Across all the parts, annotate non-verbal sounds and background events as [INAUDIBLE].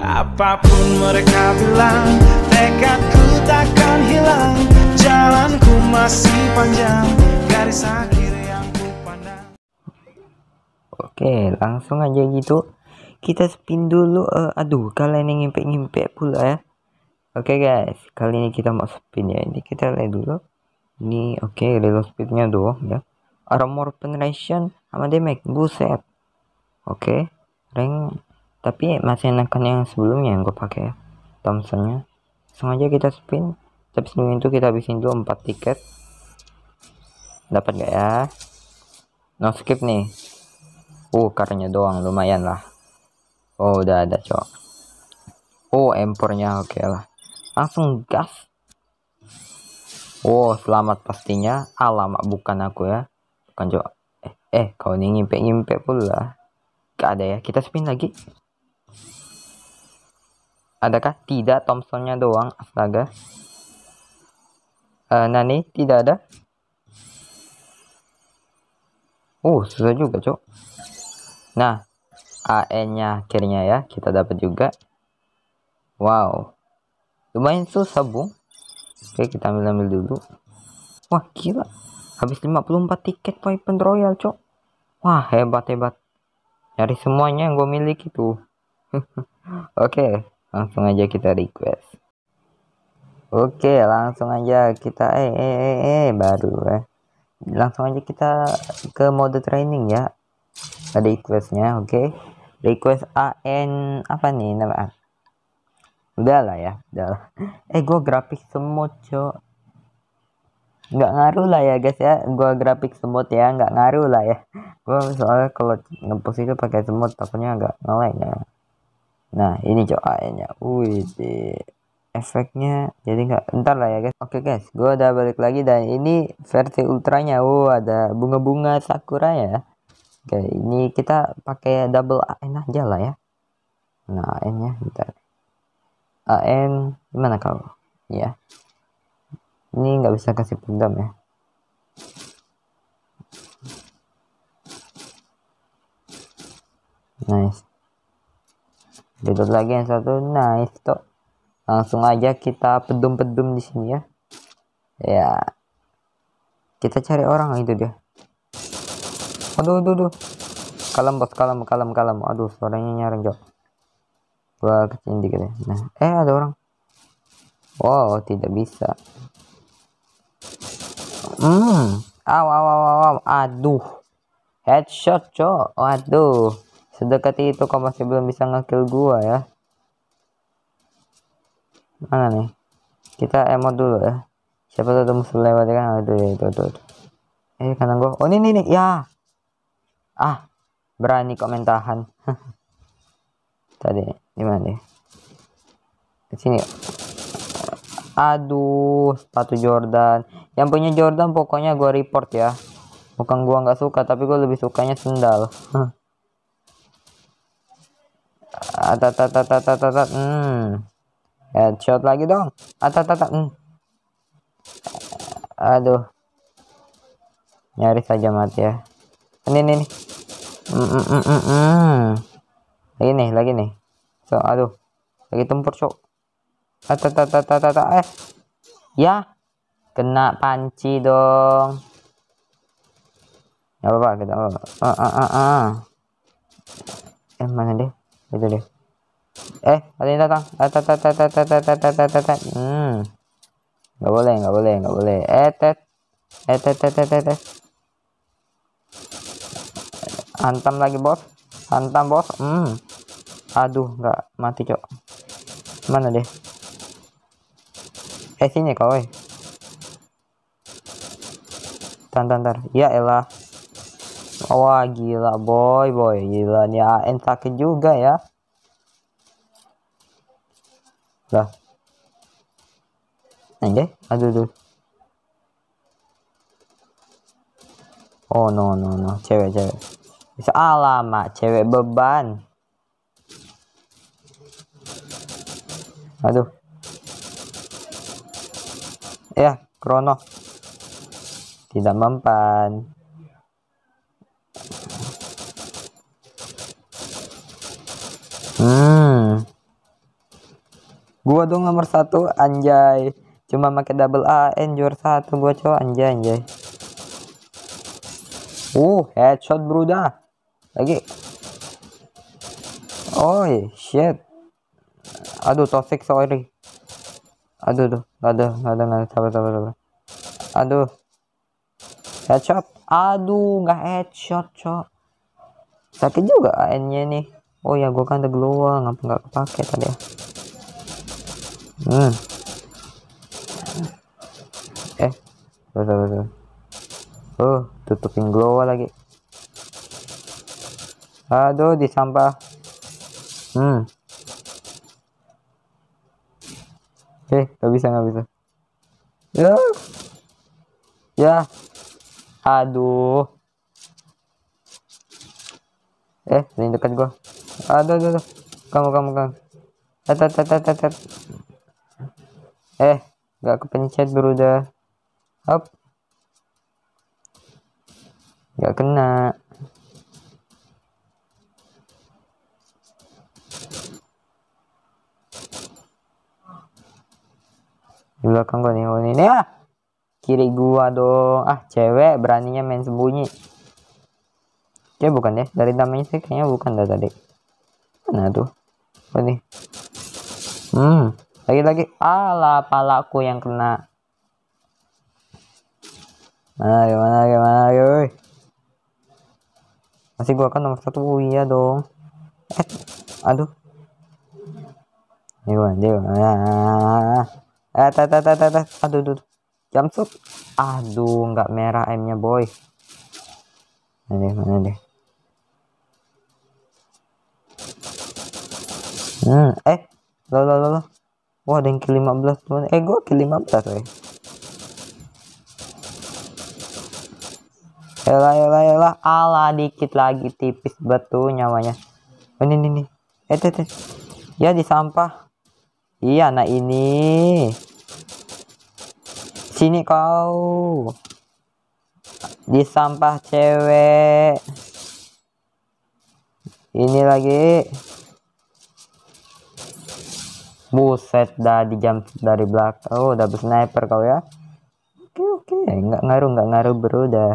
Apapun mereka bilang Tekadku takkan hilang Jalanku masih panjang Garis akhir yang ku pandang Oke langsung aja gitu Kita spin dulu uh, Aduh kalian yang ngimpi-ngimpi pula ya Oke guys Kali ini kita mau spin ya Ini kita lihat dulu Ini oke okay, reload speednya doang ya Armor penetration sama damage Buset Oke okay. Rank tapi masih enakan yang sebelumnya yang gue pakai ya Thompsonnya sengaja kita spin tapi sebelum itu kita habisin dulu empat tiket dapat gak ya no skip nih uh karnya doang lumayan lah oh udah ada cok oh empornya oke okay lah langsung gas Wow, selamat pastinya. Alamak, bukan aku ya. Bukan cok. Eh, eh, kau ini ngimpe-ngimpe pula. Gak ada ya. Kita spin lagi. Adakah? Tidak, Thompsonnya doang. Astaga. Uh, Nani, tidak ada. Uh, susah juga, cok. Nah, an nya akhirnya ya, kita dapat juga. Wow. Lumayan susah, bu Oke, kita ambil-ambil dulu. Wah, gila. Habis 54 tiket poin Royal, cok. Wah, hebat-hebat. Nyari semuanya yang gue miliki tuh. [LAUGHS] Oke, okay, langsung aja kita request oke langsung aja kita eh eh eh, eh baru eh langsung aja kita ke mode training ya ada requestnya oke okay. request an apa nih nama udahlah ya udahlah eh gua grafik semut cok nggak ngaruh lah ya guys ya gua grafik semut ya nggak ngaruh lah ya gua soalnya kalau ngepost itu pakai semut takutnya agak ngeleng ya nah ini cok airnya wih efeknya jadi enggak entar lah ya guys oke guys gue udah balik lagi dan ini versi ultranya wow ada bunga-bunga sakura ya oke ini kita pakai double AN aja lah ya nah AN nya bentar AN gimana kau ya ini nggak bisa kasih pendam ya nice Duduk lagi yang satu. Nice nah, toh. Langsung aja kita pedum-pedum di sini ya. Ya. Kita cari orang itu dia. Aduh, aduh, aduh. Kalem bos, kalem, kalem, kalem. Aduh, suaranya nyaring jok Gua kecil dikit ya. Nah, eh ada orang. Wow, tidak bisa. Hmm. Aw, aw, aw, aw, aw. Aduh. Headshot, cok. Aduh. Sedekat itu kau masih belum bisa ngekill gua ya. Mana nih? Kita emot dulu ya. Siapa tuh musuh lewat ya kan? Aduh, itu, itu, itu. Eh, kanan gua. Oh, ini, nih Ya. Ah, berani kok tahan [LAUGHS] Tadi, gimana mana nih? Di sini. Aduh, sepatu Jordan. Yang punya Jordan pokoknya gua report ya. Bukan gua nggak suka, tapi gua lebih sukanya sendal. [LAUGHS] ta ta ta atat hmm headshot lagi dong atat ta hmm. aduh nyaris saja mati ya ini nih ini hmm hmm hmm mm. lagi nih lagi nih so aduh lagi tempur cok atat ta ta ta eh ya kena panci dong apa-apa kita gitu. apa, -apa. Ah, ah, ah, ah, eh mana deh itu deh Eh, ada yang datang. Tet tet tet tet tet tet tet tet. Hmm. nggak boleh, nggak boleh, nggak boleh. Eh, tet. Eh, tet tet tet tet. Hantam lagi, Bos. Hantam, Bos. Hmm. Aduh, nggak mati, Cok. Mana deh? Eh, sini kau, eh tante tan tar. Ya elah. Wah, gila, boy, boy. Gila nih AN sakit juga ya lah, എന്റെ eh, aduh, aduh, oh, no no no cewek cewek bisa alamak cewek beban aduh ya krono tidak mempan Gua dong nomor satu anjay. Cuma pakai double A N jor satu gua cowok anjay anjay. Uh, headshot bro dah. Lagi. Oi, shit. Aduh, toxic sorry. Aduh, tuh. ada, ada, nggak ada. Sabar, sabar, sabar. Aduh. Headshot. Aduh, nggak headshot, cok. Sakit juga AN-nya nih. Oh ya, gua kan ada glow Apa nggak kepake tadi ya. Hmm. Eh, betul betul. Oh, tutupin glow lagi. Aduh, di sampah. Hmm. Eh, nggak bisa nggak bisa. Ya. Ya. Aduh. Eh, ini dekat gua. Aduh, aduh, aduh. Kamu, kamu, kamu. Tat, tat, tat, tat, tat eh nggak kepencet bro udah up nggak kena di belakang gue nih ini ah kiri gua dong ah cewek beraninya main sembunyi ya bukan deh dari namanya sih kayaknya bukan dah tadi mana tuh ini nih hmm lagi-lagi ala palaku yang kena mana gimana gimana yoi masih gua kan nomor satu oh, iya dong eh, aduh ini gua anjir eh tat tat tat tat aduh aduh jam shoot aduh nggak merah m nya boy nah, mana deh mana deh hmm eh lo lo lo lo wah ada yang ke 15 teman eh gue ke 15 coy Yalah, yalah, yalah. Ala dikit lagi tipis batunya, nyawanya. Oh, ini, ini, ini. Eh, teh, teh. Ya di sampah. Iya, nah ini. Sini kau. Di sampah cewek. Ini lagi. Buset dah di jam dari belakang. Oh, double sniper kau ya. Oke, oke. Enggak ngaruh, enggak ngaruh, Bro, dah.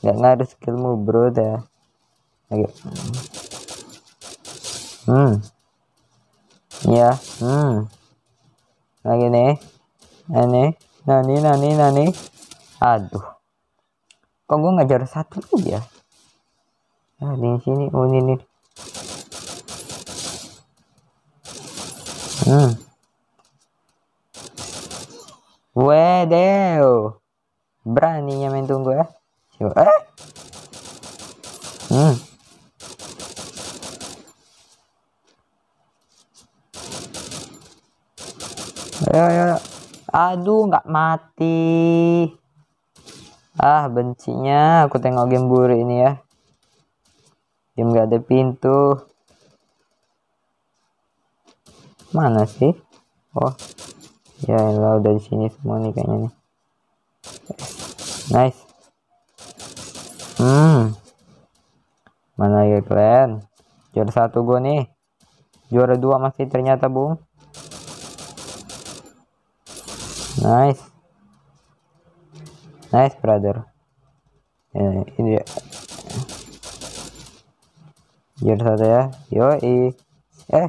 Enggak ngaruh skillmu, Bro, dah. Oke. Hmm. Ya, hmm. Lagi nih. Ini, nah, nani, nani, nani. Aduh. Kok gue ngajar satu aja? ya? Nah, di sini, oh ini nih. Hmm. Wedew. Beraninya main tunggu ya. Coba. Eh? Hmm. Ayo, ayo. Aduh, nggak mati. Ah, bencinya aku tengok game buru ini ya. Game gak ada pintu mana sih oh ya lah udah di sini semua nih kayaknya nih nice hmm mana ya kalian juara satu gue nih juara dua masih ternyata bung nice nice brother ya, ini juara satu ya yoi eh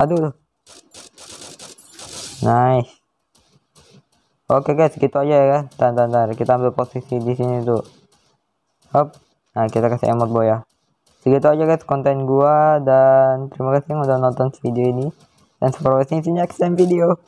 aduh nice oke guys gitu aja ya Tahan, tahan, tahan. kita ambil posisi di sini tuh hop nah kita kasih emot boy ya segitu aja guys konten gua dan terima kasih yang udah nonton video ini dan sampai sini next time video